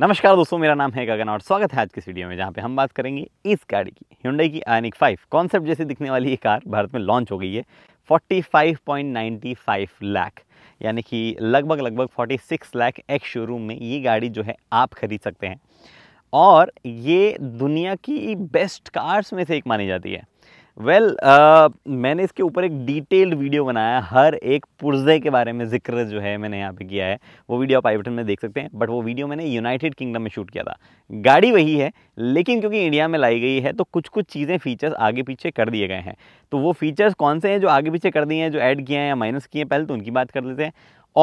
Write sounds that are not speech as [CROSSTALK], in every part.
नमस्कार दोस्तों मेरा नाम है गगन और स्वागत है आज के वीडियो में जहाँ पे हम बात करेंगे इस गाड़ी की हिंडई की आयनिक 5 कॉन्सेप्ट जैसे दिखने वाली ये कार भारत में लॉन्च हो गई है 45.95 लाख यानी कि लगभग लगभग 46 लाख एक शोरूम में ये गाड़ी जो है आप खरीद सकते हैं और ये दुनिया की बेस्ट कार्स में से एक मानी जाती है वेल well, uh, मैंने इसके ऊपर एक डिटेल्ड वीडियो बनाया हर एक पुर्जे के बारे में जिक्र जो है मैंने यहाँ पे किया है वो वीडियो आप आई बटन में देख सकते हैं बट वो वीडियो मैंने यूनाइटेड किंगडम में शूट किया था गाड़ी वही है लेकिन क्योंकि इंडिया में लाई गई है तो कुछ कुछ चीज़ें फीचर्स आगे पीछे कर दिए गए हैं तो वो फीचर्स कौन से हैं जो आगे पीछे कर दिए हैं जो ऐड किए हैं या माइनस किए हैं पहले तो उनकी बात कर लेते हैं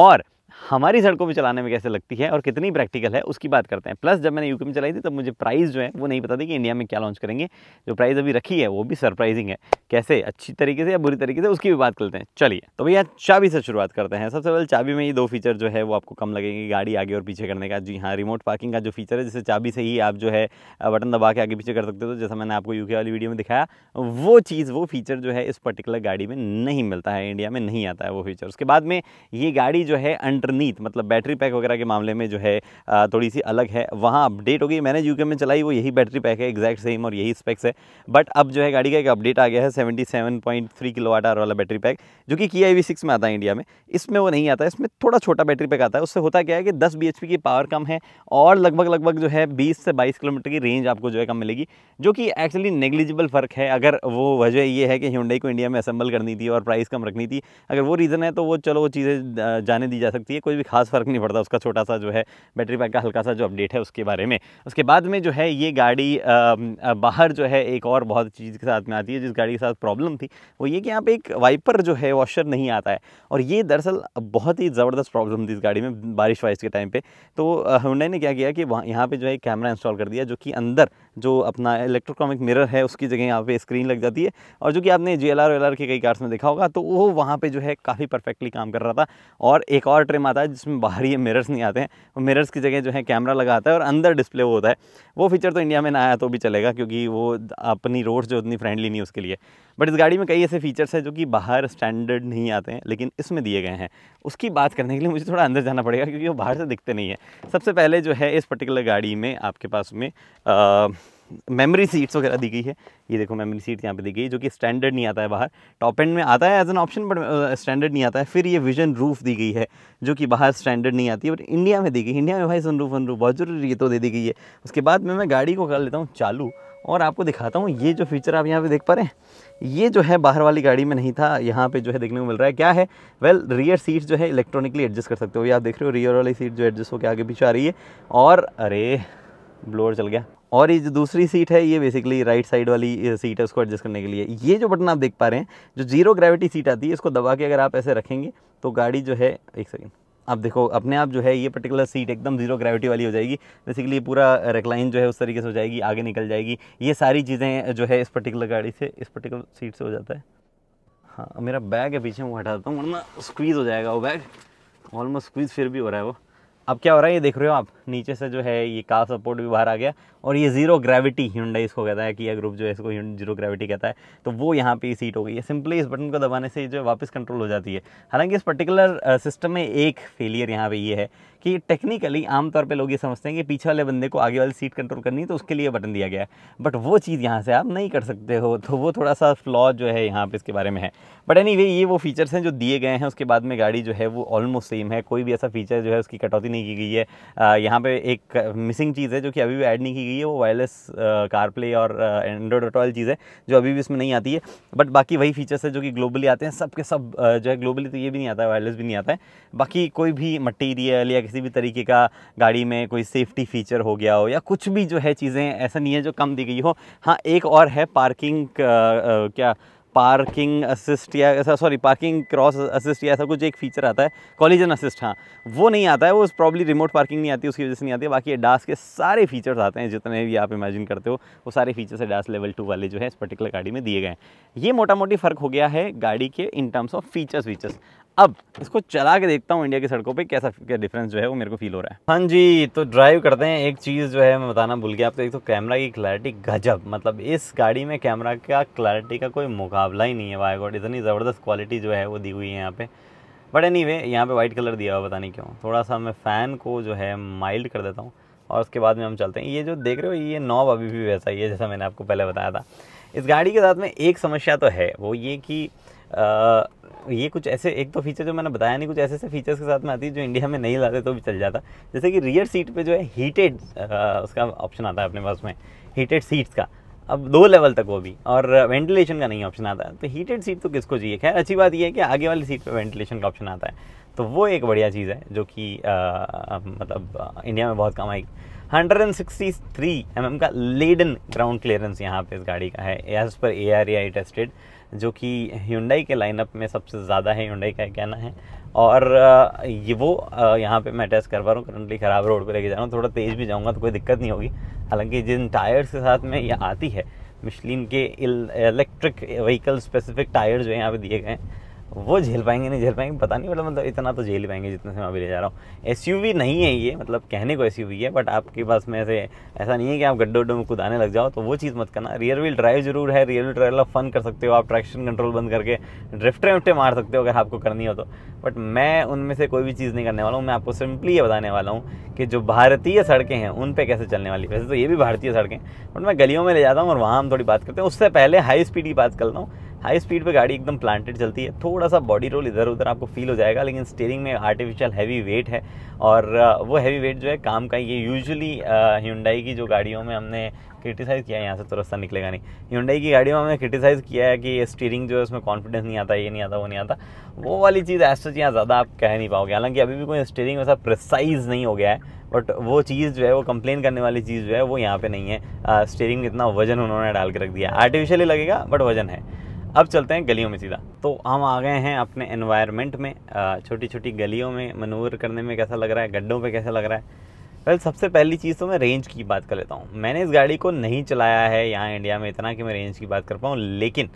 और हमारी सड़कों में चलाने में कैसे लगती है और कितनी प्रैक्टिकल है उसकी बात करते हैं प्लस जब मैंने यूके में चलाई थी तब मुझे प्राइस जो है वो नहीं पता थी कि इंडिया में क्या लॉन्च करेंगे जो प्राइस अभी रखी है वो भी सरप्राइजिंग है कैसे अच्छी तरीके से या बुरी तरीके से उसकी भी बात करते हैं चलिए तो भैया चाबी से शुरुआत करते हैं सबसे पहले चाबी में ये दो फीचर जो है वो आपको कम लगेंगे गाड़ी आगे और पीछे करने का जी हाँ रिमोट पार्किंग का जो फीचर है जिससे चाबी से ही आप जो है बटन दबा के आगे पीछे कर सकते हो तो जैसा मैंने आपको यूके वाली वीडियो में दिखाया वो चीज़ वो फीचर जो है इस पर्टिकुलर गाड़ी में नहीं मिलता है इंडिया में नहीं आता है वो फीचर उसके बाद में ये गाड़ी जो है अंडर अंडरनीथ मतलब बैटरी पैक वगैरह के मामले में जो है थोड़ी सी अलग है वहाँ अपडेट हो गई मैंने यूके में चलाई वो यही बैटरी पैक है एग्जैक्ट सेम और यही स्पेक्स है बट अब जो है गाड़ी का एक अपडेट आ गया है seventy seven point three kilowatt hour वाला बैटरी पैक जो कि किया वी सिक्स में आता है इंडिया में इसमें वो नहीं आता इसमें थोड़ा छोटा बैटरी पैक आता है उससे होता क्या है कि दस बी की पावर कम है और लगभग लगभग जो है बीस से बाईस किलोमीटर की रेंज आपको जो है कम मिलेगी जो कि एक्चुअली नेग्लिजिबल फ़र्क है अगर वो वजह ये है कि हिंडई को इंडिया में असेंबल करनी थी और प्राइस कम रखनी थी अगर वो रीज़न है तो वो चलो वो चीज़ें जाने दी जा सकती है जाती है कोई भी खास फ़र्क नहीं पड़ता उसका छोटा सा जो है बैटरी बैक का हल्का सा जो अपडेट है उसके बारे में उसके बाद में जो है ये गाड़ी बाहर जो है एक और बहुत चीज़ के साथ में आती है जिस गाड़ी के साथ प्रॉब्लम थी वो ये कि यहाँ पर एक वाइपर जो है वॉशर नहीं आता है और ये दरअसल बहुत ही ज़बरदस्त प्रॉब्लम थी इस गाड़ी में बारिश वारिश के टाइम पर तो हमने ने क्या किया कि वहाँ यहाँ पर जो है कैमरा इंस्टॉल कर दिया जो कि अंदर जो अपना इलेक्ट्रोक्रॉमिक मिरर है उसकी जगह यहाँ पे स्क्रीन लग जाती है और जो कि आपने जी एल आर के कई कार्स में देखा होगा तो वो वहाँ पे जो है काफ़ी परफेक्टली काम कर रहा था और एक और ट्रिम आता है जिसमें बाहर ये मिरर्स नहीं आते हैं और मिरर्स की जगह जो है कैमरा लगा आता है और अंदर डिस्प्ले वो होता है वो फीचर तो इंडिया में ना आया तो भी चलेगा क्योंकि वो अपनी रोड जो उतनी फ्रेंडली नहीं उसके लिए बट इस गाड़ी में कई ऐसे फीचर्स हैं जो कि बाहर स्टैंडर्ड नहीं आते हैं लेकिन इसमें दिए गए हैं उसकी बात करने के लिए मुझे थोड़ा अंदर जाना पड़ेगा क्योंकि वो बाहर से दिखते नहीं है सबसे पहले जो है इस पर्टिकुलर गाड़ी में आपके पास में मेमोरी सीट्स वगैरह दी गई है ये देखो मेमोरी सीट यहाँ पे दी गई जो कि स्टैंडर्ड नहीं आता है बाहर टॉप एंड में आता है as an option but standard नहीं आता है फिर ये विजन रूफ दी गई है जो कि बाहर स्टैंडर्ड नहीं आती है बट इंडिया में दी गई इंडिया में भाई सन रूफ वन रूफ बहुत ज़रूरी ये तो दे दी गई है उसके बाद में मैं गाड़ी को कर लेता हूँ चालू और आपको दिखाता हूँ ये जो फीचर आप यहाँ पे देख पा रहे हैं ये जो है बाहर वाली गाड़ी में नहीं था यहाँ पे जो है देखने को मिल रहा है क्या है वेल रियर सीट जो है इलेक्ट्रॉनिकली एडजस्ट कर सकते हो ये आप देख रहे हो रियर वाली सीट जो एडजस्ट होकर आगे पीछे आ रही है और अरे ब्लोअर चल गया और ये जो दूसरी सीट है ये बेसिकली राइट साइड वाली सीट है उसको एडजस्ट करने के लिए ये जो बटन आप देख पा रहे हैं जो जीरो ग्रेविटी सीट आती है इसको दबा के अगर आप ऐसे रखेंगे तो गाड़ी जो है एक सेकेंड आप देखो अपने आप जो है ये पर्टिकुलर सीट एकदम जीरो ग्रेविटी वाली हो जाएगी बेसिकली पूरा रेकलाइन जो है उस तरीके से हो जाएगी आगे निकल जाएगी ये सारी चीज़ें जो है इस पर्टिकुलर गाड़ी से इस पर्टिकुलर सीट से हो जाता है हाँ मेरा बैग है पीछे वो हटा देता हूँ वरना स्क्वीज़ हो जाएगा वो बैग ऑलमोस्ट स्क्वीज़ फिर भी हो रहा है वो अब क्या हो रहा है ये देख रहे हो आप नीचे से जो है ये कार सपोर्ट भी बाहर आ गया और ये ज़ीरो ग्रेविटी हिंडा इसको कहता है कि यह ग्रुप जो है इसको जीरो ग्रेविटी कहता है तो वो यहाँ पे सीट हो गई है सिंपली इस बटन को दबाने से जो वापस कंट्रोल हो जाती है हालांकि इस पर्टिकुलर सिस्टम uh, में एक फेलियर यहाँ पे ये है कि टेक्निकली आमतौर पे लोग ये समझते हैं कि पीछे वाले बंदे को आगे वाली सीट कंट्रोल करनी है तो उसके लिए बटन दिया गया है बट वो चीज़ यहाँ से आप नहीं कर सकते हो तो वो थोड़ा सा फ्लॉ जो है यहाँ पे इसके बारे में है बट एनी anyway, ये वो फीचर्स हैं जो दिए गए हैं उसके बाद में गाड़ी जो है वो ऑलमोस्ट सेम है कोई भी ऐसा फीचर जो है उसकी कटौती नहीं की गई है uh, यहाँ पर एक मिसिंग चीज़ है जो कि अभी भी ऐड नहीं की गई गई है वो वायरलेस कारप्ले और एंड्रॉयड ऑटो वाली चीज़ें जो अभी भी इसमें नहीं आती है बट बाकी वही फीचर्स है जो कि ग्लोबली आते हैं सबके सब जो है ग्लोबली तो ये भी नहीं आता है वायरलेस भी नहीं आता है बाकी कोई भी मटीरियल या किसी भी तरीके का गाड़ी में कोई सेफ्टी फीचर हो गया हो या कुछ भी जो है चीज़ें ऐसा नहीं है जो कम दी गई हो हाँ एक और है पार्किंग क्या पार्किंग असिस्ट या ऐसा सॉरी पार्किंग क्रॉस असिस्ट या ऐसा कुछ एक फीचर आता है कॉलिजन असिस्ट हाँ वो नहीं आता है वो प्रॉब्ली रिमोट पार्किंग नहीं आती उसकी वजह से नहीं आती बाकी डास के सारे फीचर्स आते हैं जितने भी आप इमेजिन करते हो वो सारे फीचर्स है डास लेवल टू वाले जो है इस पर्टिकुलर गाड़ी में दिए गए हैं ये मोटा मोटी फ़र्क हो गया है गाड़ी के in terms of features features अब इसको चला के देखता हूँ इंडिया की सड़कों पे कैसा क्या डिफरेंस जो है वो मेरे को फील हो रहा है हाँ जी तो ड्राइव करते हैं एक चीज़ जो है मैं बताना भूल गया आप तो एक तो कैमरा की क्लैरिटी गजब मतलब इस गाड़ी में कैमरा का क्लैरिटी का कोई मुकाबला ही नहीं है वाई गॉड इतनी ज़बरदस्त क्वालिटी जो है वो दी हुई है यहाँ पर बट एनी वे यहाँ पर वाइट कलर दिया हुआ पता नहीं क्यों थोड़ा सा मैं फ़ैन को जो है माइल्ड कर देता हूँ और उसके बाद में हम चलते हैं ये जो देख रहे हो ये नॉब अभी भी वैसा ही है जैसा मैंने आपको पहले बताया था इस गाड़ी के साथ में एक समस्या तो है वो ये कि ये कुछ ऐसे एक तो फीचर जो मैंने बताया नहीं कुछ ऐसे ऐसे फीचर्स के साथ में आती है जो इंडिया में नहीं लाते तो भी चल जाता जैसे कि रियर सीट पे जो है हीटेड उसका ऑप्शन आता है अपने पास में हीटेड सीट्स का अब दो लेवल तक वो भी और वेंटिलेशन का नहीं ऑप्शन आता है तो हीटेड सीट तो किसको चाहिए खैर अच्छी बात यह है कि आगे वाली सीट पर वेंटिलेशन का ऑप्शन आता है तो वो एक बढ़िया चीज़ है जो कि मतलब इंडिया में बहुत कम सिक्सटी थ्री एम एम का लेडन ग्राउंड क्लियरेंस यहाँ पे इस गाड़ी का है as per A R I tasted जो कि ह्यूंडई के लाइनअप में सबसे ज़्यादा है ह्यूंडई का कहना है और ये वो यहाँ पे मैं टेस्ट करवा रहा हूँ करंटली ख़राब रोड पे लेके जा रहा हूँ थोड़ा तेज़ भी जाऊँगा तो कोई दिक्कत नहीं होगी हालांकि जिन टायर्स के साथ में ये आती है मिशलिन के इलेक्ट्रिक व्हीकल स्पेसिफिक टायर जो यहाँ पे दिए गए हैं वो झेल पाएंगे नहीं झेल पाएंगे पता नहीं बट मतलब, मतलब इतना तो झेल पाएंगे जितने से मैं अभी ले जा रहा हूँ एस नहीं है ये मतलब कहने को एस है बट आपके पास में ऐसे ऐसा नहीं है कि आप गड्ढे उड्डे में कुदाने लग जाओ तो वो चीज़ मत करना रियर व्हील ड्राइव जरूर है रियर व्हील ड्राइव फन कर सकते हो आप ट्रैक्शन कंट्रोल बंद करके ड्रिफ्टे उफ्टे मार सकते हो अगर आपको करनी हो तो बट मैं उनमें से कोई भी चीज़ नहीं करने वाला हूँ मैं आपको सिंपली ये बताने वाला हूँ कि जो भारतीय सड़कें हैं उन पर कैसे चलने वाली वैसे तो ये भी भारतीय सड़कें बट मैं गलियों में ले जाता हूँ और वहाँ हम थोड़ी बात करते हैं उससे पहले हाई स्पीड की बात करता हूँ हाई स्पीड पे गाड़ी एकदम प्लांटेड चलती है थोड़ा सा बॉडी रोल इधर उधर आपको फील हो जाएगा लेकिन स्टीयरिंग में आर्टिफिशियल हैवी वेट है और वो हैवी वेट जो है काम का ये यूजुअली ह्यूंडाई की जो गाड़ियों में हमने क्रिटिसाइज़ किया है यहाँ से तो रास्ता निकलेगा नहीं ह्यूंडाई की गाड़ियों में हमने क्रिटिसाइज़ किया है कि स्टीयरिंग जो है उसमें कॉन्फिडेंस नहीं आता ये नहीं आता वो नहीं आता वो वाली चीज़ ऐसा चीज़ यहाँ ज़्यादा आप कह नहीं पाओगे हालांकि अभी भी कोई स्टीयरिंग वैसा प्रिसाइज नहीं हो गया है बट वो चीज़ जो है वो कंप्लेन करने वाली चीज़ जो है वो यहाँ पे नहीं है स्टीयरिंग में इतना वजन उन्होंने डाल के रख दिया आर्टिफिशियली लगेगा बट वजन है अब चलते हैं गलियों में सीधा तो हम आ गए हैं अपने एनवायरनमेंट में छोटी छोटी गलियों में मनूर करने में कैसा लग रहा है गड्ढों पे कैसा लग रहा है वेल well, सबसे पहली चीज़ तो मैं रेंज की बात कर लेता हूँ मैंने इस गाड़ी को नहीं चलाया है यहाँ इंडिया में इतना कि मैं रेंज की बात कर पाऊँ लेकिन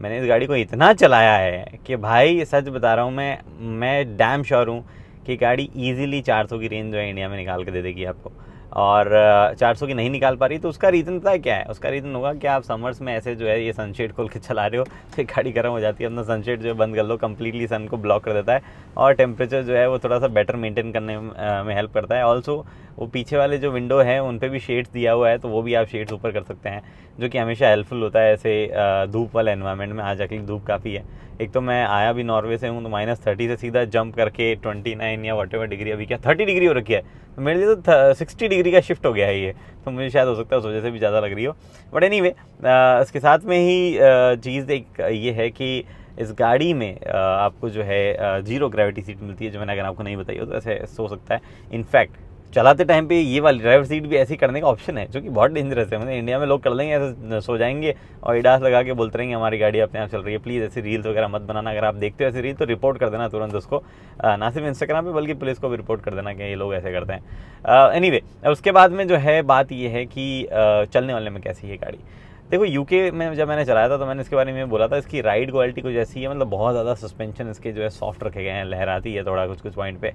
मैंने इस गाड़ी को इतना चलाया है कि भाई सच बता रहा हूँ मैं मैं डैम श्योर हूँ कि गाड़ी ईजिली चार की रेंज जो है इंडिया में निकाल के दे देगी आपको और 400 की नहीं निकाल पा रही तो उसका रीज़न पता है क्या है उसका रीज़न होगा कि आप समर्स में ऐसे जो है ये सनशेड खोल के चला रहे हो फिर तो गाड़ी गर्म हो जाती है अपना सनशेड जो है बंद कर लो कम्प्लीटली सन को ब्लॉक कर देता है और टेम्परेचर जो है वो थोड़ा सा बेटर मेंटेन करने में हेल्प करता है ऑल्सो वो पीछे वाले जो विंडो है उन पर भी शेड्स दिया हुआ है तो वो भी आप शेड्स ऊपर कर सकते हैं जो कि हमेशा हेल्पफुल होता है ऐसे धूप वाले इन्वायरमेंट में आज जाकर धूप काफ़ी है एक तो मैं आया भी नॉर्वे से हूँ तो माइनस थर्टी से सीधा जंप करके ट्वेंटी नाइन या वट डिग्री अभी क्या थर्टी डिग्री हो रखी है मेरे लिए तो सिक्सटी डिग्री डिग्री का शिफ्ट हो गया है ये तो मुझे शायद हो सकता है उस वजह से भी ज़्यादा लग रही हो बट एनी वे इसके साथ में ही चीज़ एक ये है कि इस गाड़ी में आपको जो है जीरो ग्रेविटी सीट मिलती है जो मैंने अगर आपको नहीं बताई हो तो ऐसे सो सकता है इनफैक्ट चलाते टाइम पे ये वाली ड्राइवर सीट भी ऐसी करने का ऑप्शन है जो कि बहुत डेंजरस है मतलब इंडिया में लोग कर लेंगे ऐसे सो जाएंगे और इडास लगा के बोलते रहेंगे हमारी गाड़ी अपने आप चल रही है प्लीज़ ऐसी रील्स वगैरह मत बनाना अगर आप देखते हो ऐसी रील तो रिपोर्ट कर देना तुरंत उसको ना सिर्फ इंस्टाग्राम पर बल्कि पुलिस को भी रिपोर्ट कर देना कि ये लोग ऐसे करते हैं एनी uh, anyway, उसके बाद में जो है बात ये है कि uh, चलने वाले में कैसी है गाड़ी देखो यूके में जब मैंने चलाया था तो मैंने इसके बारे में बोला था इसकी राइड क्वालिटी कुछ ऐसी है मतलब बहुत ज़्यादा सस्पेंशन इसके जो है सॉफ्ट रखे गए हैं लहराती है थोड़ा कुछ कुछ पॉइंट पे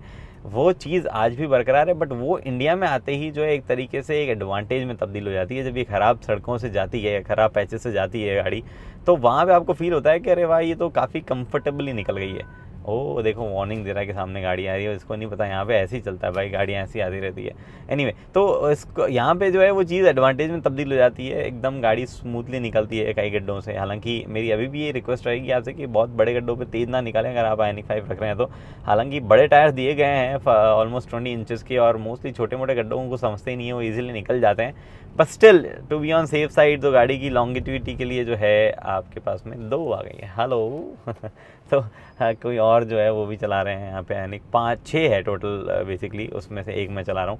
वो चीज़ आज भी बरकरार है बट वो इंडिया में आते ही जो है एक तरीके से एक एडवांटेज में तब्दील हो जाती है जब ये ख़राब सड़कों से जाती है ख़राब पैचेस से जाती है गाड़ी तो वहाँ पर आपको फील होता है कि अरे वाह ये तो काफ़ी कम्फर्टेबली निकल गई है ओ देखो वार्निंग दे रहा है कि सामने गाड़ी आ रही है इसको नहीं पता यहाँ पे ऐसे ही चलता है भाई गाड़ियाँ ऐसी आती रहती है एनी anyway, तो इसको यहाँ पे जो है वो चीज़ एडवांटेज में तब्दील हो जाती है एकदम गाड़ी स्मूथली निकलती है कई गड्ढों से हालांकि मेरी अभी भी ये रिक्वेस्ट रहेगी आपसे कि बहुत बड़े गड्ढों पर तेज़ ना निकालें अगर आप आइनिक फाइव e रख रहे हैं तो हालांकि बड़े टायर दिए गए हैं ऑलमोस्ट ट्वेंटी इंचज़ के और मोस्टली छोटे मोटे गड्ढों को समझते ही नहीं है वो ईजिली निकल जाते हैं but still to be on safe side तो गाड़ी की लॉन्गिटिविटी के लिए जो है आपके पास में दो आ गई है हेलो [LAUGHS] तो हाँ, कोई और जो है वो भी चला रहे हैं यहाँ पे यानी पाँच छः है टोटल बेसिकली uh, उसमें से एक मैं चला रहा हूँ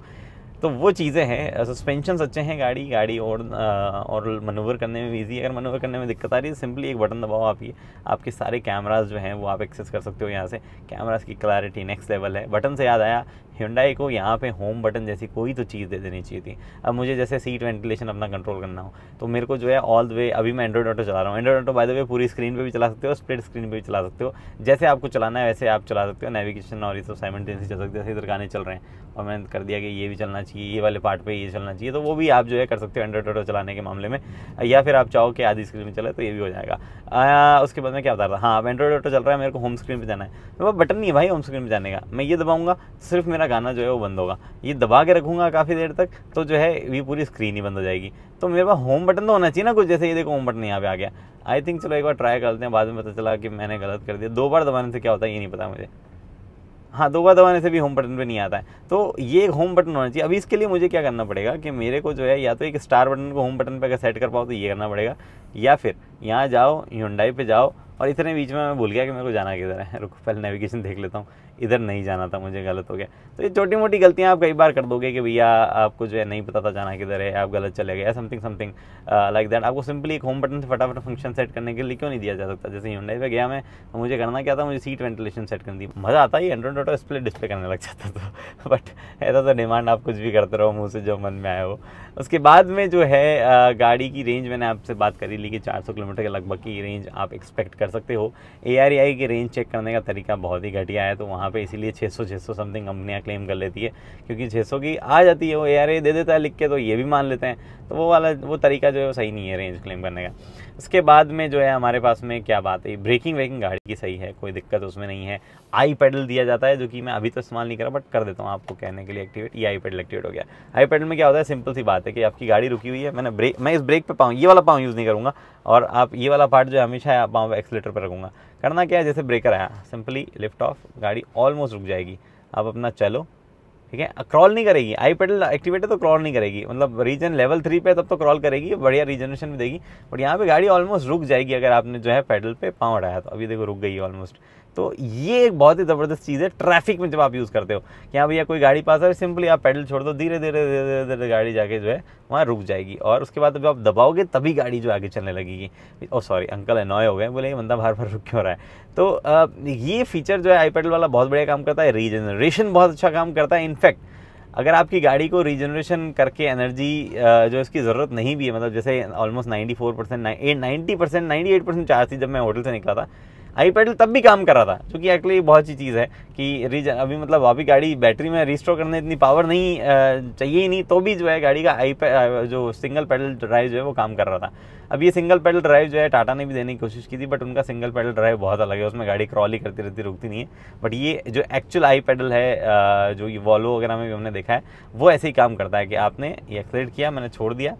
तो वो चीज़ें हैं सस्पेंशन अच्छे हैं गाड़ी गाड़ी और आ, और मनूवर करने में ईजी अगर मनूवर करने में दिक्कत आ रही है सिंपली एक बटन दबाओ आपकी आपके सारे कैमराज जो हैं वो आप एक्सेस कर सकते हो यहाँ से कैमराज की क्लैरिटी नेक्स्ट लेवल है बटन से याद आया हिंडाई को यहाँ पे होम बटन जैसी कोई तो चीज़ दे देनी चाहिए थी अब मुझे जैसे सीट वेंटिलेशन अपना कंट्रोल करना हो तो मेरे को जो है ऑल द वे अभी मैं एंड्रॉइड ऑटो चला रहा हूँ Android auto by the way पूरी स्क्रीन पे भी चला सकते हो स्प्लिट स्क्रीन पे भी चला सकते हो जैसे आपको चलाना है वैसे आप चला सकते हो नेविगेशन और ये सब साइमेंटेनसी चल सकते जैसे इधर गाने चल रहे हैं और मैंने कर दिया कि ये भी चलना चाहिए ये वाले पार्ट पे ये चलना चाहिए तो वो भी आप जो है कर सकते हो एंड्रॉइड ऑटो चलाने के मामले में या फिर आप चाहो कि आधी स्क्रीन में चले तो ये भी हो जाएगा आ, उसके बाद में क्या बता रहा हाँ अब एंड्रॉइड ऑटो चल रहा है मेरे को होम स्क्रीन पर जाना है मेरे बटन नहीं है भाई होम स्क्रीन पर जाने का मैं ये दबाऊँगा सिर्फ मेरा गाना जो है वो बंद होगा ये दबा के रखूँगा काफ़ी देर तक तो जो है ये पूरी स्क्रीन ही बंद हो जाएगी तो मेरे पास होम बटन तो होना चाहिए ना कुछ जैसे ये देखो होम बटन यहाँ पे आ गया आई थिंक चलो एक बार ट्राई करते हैं बाद में पता चला कि मैंने गलत कर दिया दो बार दबाने से क्या होता है ये नहीं पता मुझे हाँ दो दबाने से भी होम बटन पे नहीं आता है तो ये होम बटन होना चाहिए अभी इसके लिए मुझे क्या करना पड़ेगा कि मेरे को जो है या तो एक स्टार बटन को होम बटन पे अगर सेट कर पाओ तो ये करना पड़ेगा या फिर यहाँ जाओ ह्यूंडाई पे जाओ और इतने बीच में मैं भूल गया कि मेरे को जाना किधर है [LAUGHS] रुको पहले नेविगेशन देख लेता हूँ इधर नहीं जाना था मुझे गलत हो गया तो ये छोटी मोटी गलतियाँ आप कई बार कर दोगे कि भैया आपको जो है नहीं पता था जाना किधर है आप गलत चले गए या समथिंग समथिंग लाइक दैट आपको सिंपली एक होम बटन से फटाफट फंक्शन सेट करने के लिए क्यों नहीं दिया जा सकता जैसे यूनडाई पर गया मैं तो मुझे करना क्या था मुझे सीट वेंटिलेशन सेट करनी थी मज़ा आता ही एंड्रॉइड ऑटो डिस्प्ले डिस्प्ले करने लग जाता था बट [LAUGHS] ऐसा तो डिमांड आप कुछ भी करते रहो मुँह से जो मन में आया हो उसके बाद में जो है uh, गाड़ी की रेंज मैंने आपसे बात करी ली कि सौ किलोमीटर के लगभग की रेंज आप एक्सपेक्ट कर कर सकते हो ए आर आई की रेंज चेक करने का तरीका बहुत ही घटिया है तो वहाँ पे इसीलिए 600 600 समथिंग कंपनियाँ क्लेम कर लेती है क्योंकि 600 की आ जाती है वो ए आर आई दे देता है लिख के तो ये भी मान लेते हैं तो वो वाला वो तरीका जो है वो सही नहीं है रेंज क्लेम करने का उसके बाद में जो है हमारे पास में क्या बात है ब्रेकिंग वेकिंग गाड़ी की सही है कोई दिक्कत उसमें नहीं है आई पेडल दिया जाता है जो कि मैं अभी तो इस्तेमाल नहीं कर रहा बट कर देता हूँ आपको कहने के लिए एक्टिवेट ये आई पेडल एक्टिवेट हो गया आई पेडल में क्या होता है सिंपल सी बात है कि आपकी गाड़ी रुकी हुई है मैंने ब्रेक मैं इस ब्रेक पर पाऊँ ये वाला पाँव यूज़ नहीं करूँगा और आप ये वाला पार्ट जो है हमेशा आप पाँव एक्सलेटर पर रखूँगा करना क्या है जैसे ब्रेकर आया सिंपली लिफ्ट ऑफ गाड़ी ऑलमोस्ट रुक जाएगी आप अपना चलो ठीक है क्रॉल नहीं करेगी आई पेडल एक्टिवेट है तो क्रॉल नहीं करेगी मतलब रीजन लेवल थ्री पे तब तो क्रॉल करेगी बढ़िया रीजनरेशन भी देगी बट यहाँ पे गाड़ी ऑलमोस्ट रुक जाएगी अगर आपने जो है पेडल पे पाँव उठाया तो अभी देखो रुक गई ऑलमोस्ट तो ये एक बहुत ही ज़बरदस्त चीज़ है ट्रैफिक में जब आप यूज़ करते हो कि हाँ भैया कोई गाड़ी पास है सिंपली आप पैडल छोड़ दो धीरे धीरे धीरे धीरे धीरे गाड़ी जाके जो है वहाँ रुक जाएगी और उसके बाद जब आप दबाओगे तभी गाड़ी जो आगे चलने लगेगी ओ सॉरी अंकल अनॉय हो गए बोले ये बंदा बार बार रुक क्यों रहा है तो ये फीचर जो है आई वाला बहुत बढ़िया काम करता है रीजनरेशन बहुत अच्छा काम करता है इनफैक्ट अगर आपकी गाड़ी को रीजनरेशन करके एनर्जी जो इसकी ज़रूरत नहीं भी है मतलब जैसे almost 94 percent ninety percent ninety eight percent charge थी जब मैं होटल से निकला था आई पैडल तब भी काम कर रहा था जो कि एक्चुअली बहुत सी चीज़ है कि रिज अभी मतलब अभी गाड़ी बैटरी में रिस्टोर करने इतनी पावर नहीं चाहिए ही नहीं तो भी जो है गाड़ी का आई जो सिंगल पेडल ड्राइव जो है वो काम कर रहा था अब ये सिंगल पेडल ड्राइव जो है टाटा ने भी देने की कोशिश की थी बट उनका सिंगल पेडल ड्राइव बहुत अलग है उसमें गाड़ी क्रॉल ही करती रहती रुकती नहीं है बट ये जो एक्चुअल आई पैडल है जो ये वॉल्वो वगैरह में भी हमने देखा है वो ऐसे ही काम करता है कि आपने ये एक्सलेट किया मैंने छोड़ दिया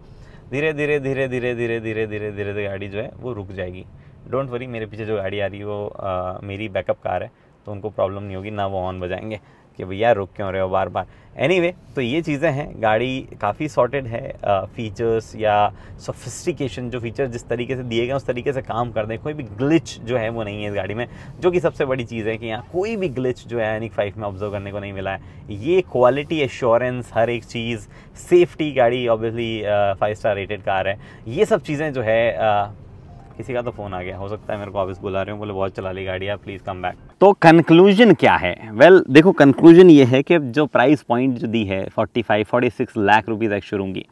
धीरे धीरे धीरे धीरे धीरे धीरे धीरे धीरे गाड़ी जो है वो रुक जाएगी डोंट वरी मेरे पीछे जो गाड़ी आ रही है वो आ, मेरी बैकअप कार है तो उनको प्रॉब्लम नहीं होगी ना वो ऑन बजाएंगे कि भैया रुक क्यों रहे हो बार बार एनी anyway, तो ये चीज़ें हैं गाड़ी काफ़ी सॉर्टेड है फ़ीचर्स या सोफिस्टिकेशन जो फीचर जिस तरीके से दिए गए उस तरीके से काम कर दें कोई भी ग्लिच जो है वो नहीं है इस गाड़ी में जो कि सबसे बड़ी चीज़ है कि यहाँ कोई भी ग्लिच जो है एनिक फाइव में ऑब्जर्व करने को नहीं मिला है ये क्वालिटी एश्योरेंस हर एक चीज़ सेफ्टी गाड़ी obviously five star rated car है ये सब चीज़ें जो है किसी का तो फ़ोन आ गया हो सकता है मेरे को ऑफिस बुला रहे हो बोले बहुत चला ली गाड़ी आप प्लीज़ कम बैक तो कंक्लूजन क्या है वेल well, देखो कंक्लूजन ये है कि जो प्राइस पॉइंट जो दी है 45 46 लाख रुपीज़ एक शुरू की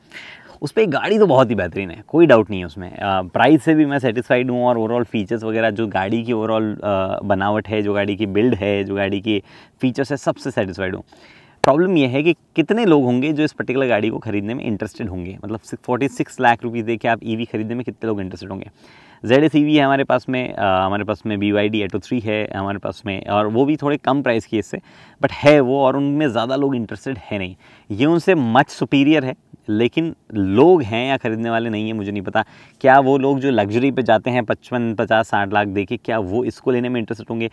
उस पर गाड़ी तो बहुत ही बेहतरीन है कोई डाउट नहीं है उसमें प्राइस से भी मैं सेटिस्फाइड हूँ और ओवरऑल फीचर्स वगैरह जो गाड़ी की ओवरऑल बनावट है जो गाड़ी की बिल्ड है जो गाड़ी की फ़ीचर्स है सबसे सेटिस्फाइड हूँ प्रॉब्लम यह है कि कितने लोग होंगे जो इस पर्टिकुलर गाड़ी को खरीदने में इंटरेस्टेड होंगे मतलब फोर्टी सिक्स लाख रुपीज़ दे के आप ईवी e खरीदने में कितने लोग इंटरेस्टेड होंगे जेड एस e है हमारे पास में आ, हमारे पास में B Y D Atto three है हमारे पास में और वो भी थोड़े कम प्राइस की इससे बट है वो और उनमें ज़्यादा लोग इंटरेस्टेड है नहीं ये उनसे मच सुपीरियर है लेकिन लोग हैं या ख़रीदने वाले नहीं हैं मुझे नहीं पता क्या वो लोग जो लग्जरी पे जाते हैं पचपन पचास साठ लाख दे के क्या वो इसको लेने में इंटरेस्टेड होंगे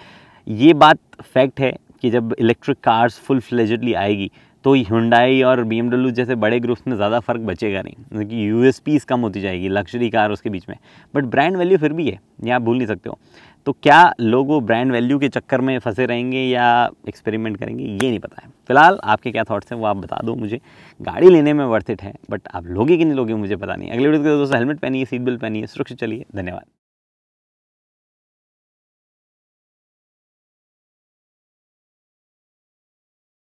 ये बात फैक्ट है कि जब इलेक्ट्रिक कार्स फुल फ्लेजडली आएगी तो हुंडाई और बी जैसे बड़े ग्रुप्स में ज़्यादा फ़र्क बचेगा नहीं क्योंकि यू एस कम होती जाएगी लग्जरी कार उसके बीच में बट ब्रांड वैल्यू फिर भी है ये आप भूल नहीं सकते हो तो क्या लोग वो ब्रांड वैल्यू के चक्कर में फंसे रहेंगे या एक्सपेरिमेंट करेंगे ये नहीं पता है फिलहाल आपके क्या थाट्स हैं वो आप बता दो मुझे गाड़ी लेने में वर्थ इट है बट आप लोगे कि नहीं लोगे मुझे पता नहीं अगले वीडियो के दोस्तों हेलमेट पहनिए सीट बेल्ट पहनिए सुरक्षित चलिए धन्यवाद